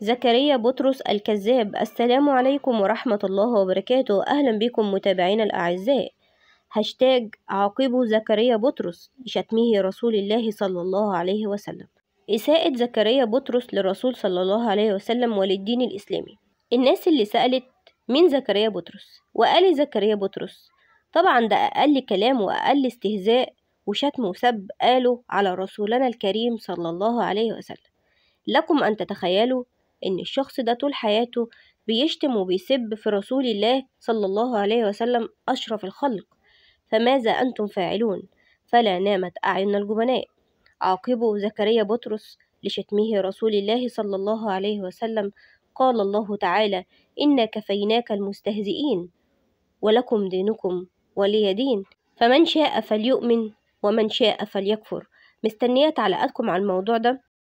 زكريا بطرس الكذاب السلام عليكم ورحمة الله وبركاته أهلا بكم متابعينا الأعزاء هاشتاج عقب زكريا بطرس بشتمه رسول الله صلى الله عليه وسلم إساءة زكريا بطرس للرسول صلى الله عليه وسلم وللدين الإسلامي الناس اللي سألت مين زكريا بطرس وقال زكريا بطرس طبعا ده أقل كلام وأقل استهزاء وشتم وسب قاله على رسولنا الكريم صلى الله عليه وسلم لكم أن تتخيلوا إن الشخص ده طول حياته بيشتم وبيسب في رسول الله صلى الله عليه وسلم أشرف الخلق فماذا أنتم فاعلون فلا نامت أعين الجبناء عاقبوا زكريا بطرس لشتمه رسول الله صلى الله عليه وسلم قال الله تعالى إنا كفيناك المستهزئين ولكم دينكم ولي دين فمن شاء فليؤمن ومن شاء فليكفر مستنية تعليقاتكم على الموضوع ده